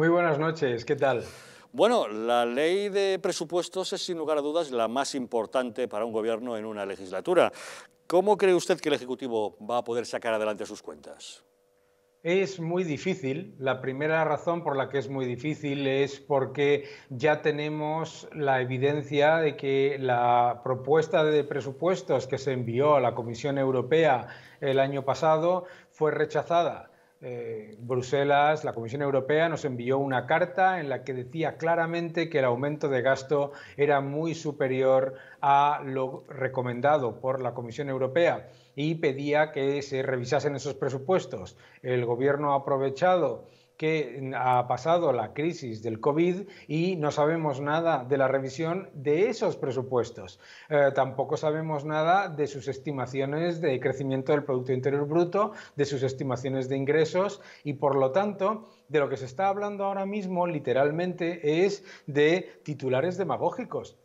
Muy buenas noches, ¿qué tal? Bueno, la ley de presupuestos es sin lugar a dudas la más importante para un gobierno en una legislatura. ¿Cómo cree usted que el Ejecutivo va a poder sacar adelante sus cuentas? Es muy difícil. La primera razón por la que es muy difícil es porque ya tenemos la evidencia de que la propuesta de presupuestos que se envió a la Comisión Europea el año pasado fue rechazada eh, Bruselas, la Comisión Europea nos envió una carta en la que decía claramente que el aumento de gasto era muy superior a lo recomendado por la Comisión Europea y pedía que se revisasen esos presupuestos. El Gobierno ha aprovechado que ha pasado la crisis del COVID y no sabemos nada de la revisión de esos presupuestos. Eh, tampoco sabemos nada de sus estimaciones de crecimiento del Producto Interior Bruto, de sus estimaciones de ingresos y, por lo tanto, de lo que se está hablando ahora mismo literalmente es de titulares demagógicos.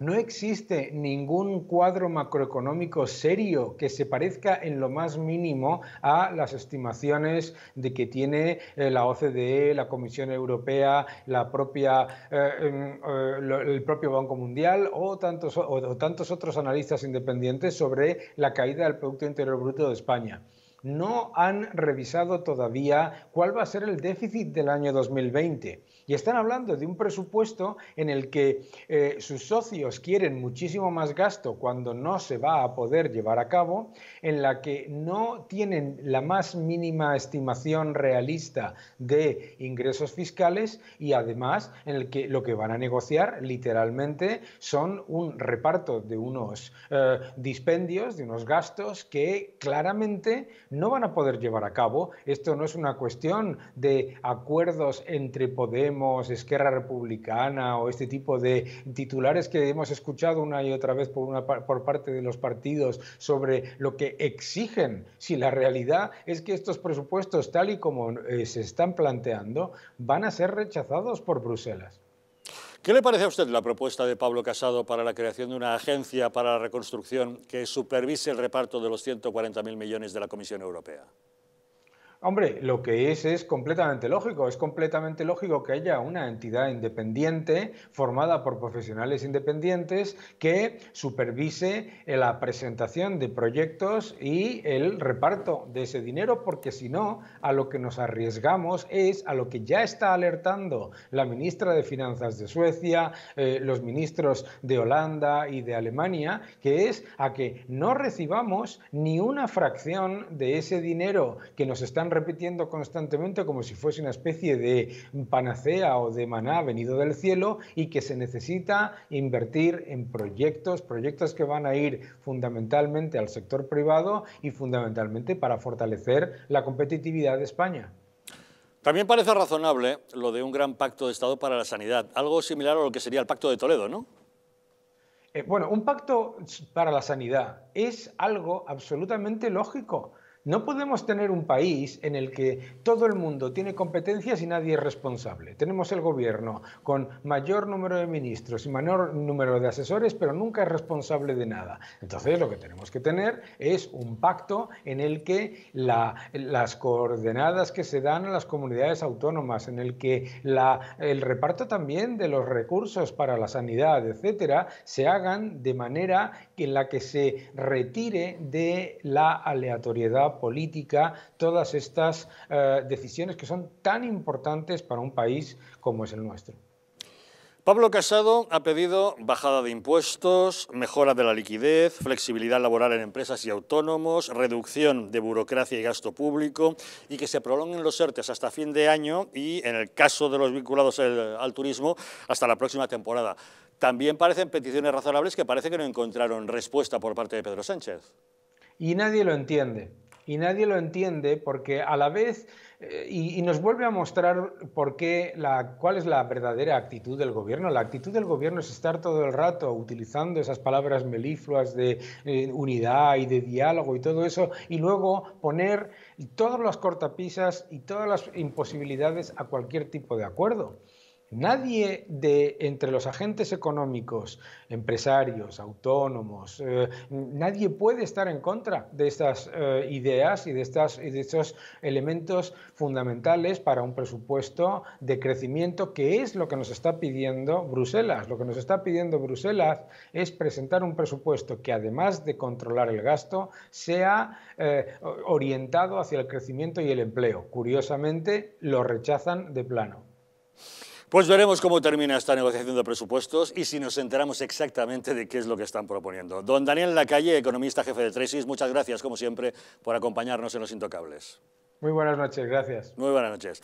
No existe ningún cuadro macroeconómico serio que se parezca en lo más mínimo a las estimaciones de que tiene eh, la OCDE, la Comisión Europea, eh, em, eh, el propio Banco Mundial o tantos, o tantos otros analistas independientes sobre la caída del Producto Interior Bruto de España no han revisado todavía cuál va a ser el déficit del año 2020. Y están hablando de un presupuesto en el que eh, sus socios quieren muchísimo más gasto cuando no se va a poder llevar a cabo, en la que no tienen la más mínima estimación realista de ingresos fiscales y además en el que lo que van a negociar literalmente son un reparto de unos eh, dispendios, de unos gastos que claramente no van a poder llevar a cabo. Esto no es una cuestión de acuerdos entre Podemos, Esquerra Republicana o este tipo de titulares que hemos escuchado una y otra vez por, una, por parte de los partidos sobre lo que exigen, si la realidad es que estos presupuestos, tal y como eh, se están planteando, van a ser rechazados por Bruselas. ¿Qué le parece a usted la propuesta de Pablo Casado para la creación de una agencia para la reconstrucción que supervise el reparto de los 140.000 millones de la Comisión Europea? Hombre, lo que es es completamente lógico. Es completamente lógico que haya una entidad independiente formada por profesionales independientes que supervise la presentación de proyectos y el reparto de ese dinero, porque si no, a lo que nos arriesgamos es a lo que ya está alertando la ministra de Finanzas de Suecia, eh, los ministros de Holanda y de Alemania, que es a que no recibamos ni una fracción de ese dinero que nos están repitiendo constantemente como si fuese una especie de panacea o de maná venido del cielo y que se necesita invertir en proyectos, proyectos que van a ir fundamentalmente al sector privado y fundamentalmente para fortalecer la competitividad de España. También parece razonable lo de un gran pacto de Estado para la sanidad, algo similar a lo que sería el pacto de Toledo, ¿no? Eh, bueno, un pacto para la sanidad es algo absolutamente lógico. No podemos tener un país en el que todo el mundo tiene competencias y nadie es responsable. Tenemos el gobierno con mayor número de ministros y menor número de asesores, pero nunca es responsable de nada. Entonces lo que tenemos que tener es un pacto en el que las coordenadas que se dan a las comunidades autónomas, en el que el reparto también de los recursos para la sanidad, etcétera, se hagan de manera en la que se retire de la aleatoriedad política, todas estas eh, decisiones que son tan importantes para un país como es el nuestro. Pablo Casado ha pedido bajada de impuestos, mejora de la liquidez, flexibilidad laboral en empresas y autónomos, reducción de burocracia y gasto público y que se prolonguen los ERTES hasta fin de año y, en el caso de los vinculados al turismo, hasta la próxima temporada. También parecen peticiones razonables que parece que no encontraron respuesta por parte de Pedro Sánchez. Y nadie lo entiende y nadie lo entiende porque a la vez, eh, y, nos vuelve a mostrar por qué la, cuál es la verdadera actitud del gobierno. La actitud del gobierno es estar todo el rato utilizando esas palabras melifluas de eh, unidad y de diálogo y todo eso, y luego poner todas las cortapisas y todas las imposibilidades a cualquier tipo de acuerdo. Nadie de entre los agentes económicos, empresarios, autónomos, eh, nadie puede estar en contra de estas eh, ideas y de, estos elementos fundamentales para un presupuesto de crecimiento, que es lo que nos está pidiendo Bruselas. Lo que nos está pidiendo Bruselas es presentar un presupuesto que, además de controlar el gasto, sea eh, orientado hacia el crecimiento y el empleo. Curiosamente, lo rechazan de plano. Pues veremos cómo termina esta negociación de presupuestos y si nos enteramos exactamente de qué es lo que están proponiendo. Don Daniel Lacalle, economista jefe de Tresis, muchas gracias, como siempre, por acompañarnos en Los Intocables. Muy buenas noches, gracias. Muy buenas noches.